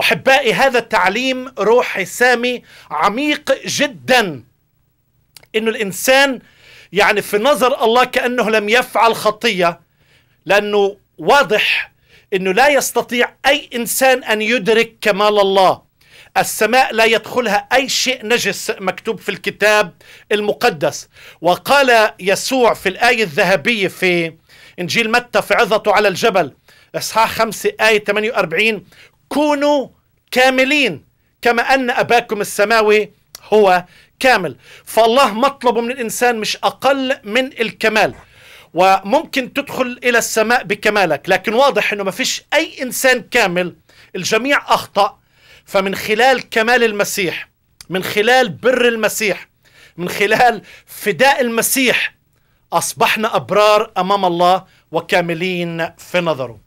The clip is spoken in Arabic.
احبائي هذا التعليم روحي سامي عميق جدا انه الانسان يعني في نظر الله كانه لم يفعل خطيه لانه واضح انه لا يستطيع اي انسان ان يدرك كمال الله السماء لا يدخلها اي شيء نجس مكتوب في الكتاب المقدس وقال يسوع في الايه الذهبيه في انجيل متى في عظته على الجبل اصحاح 5 ايه 48 كونوا كاملين كما أن أباكم السماوي هو كامل فالله مطلبه من الإنسان مش أقل من الكمال وممكن تدخل إلى السماء بكمالك لكن واضح أنه ما فيش أي إنسان كامل الجميع أخطأ فمن خلال كمال المسيح من خلال بر المسيح من خلال فداء المسيح أصبحنا أبرار أمام الله وكاملين في نظره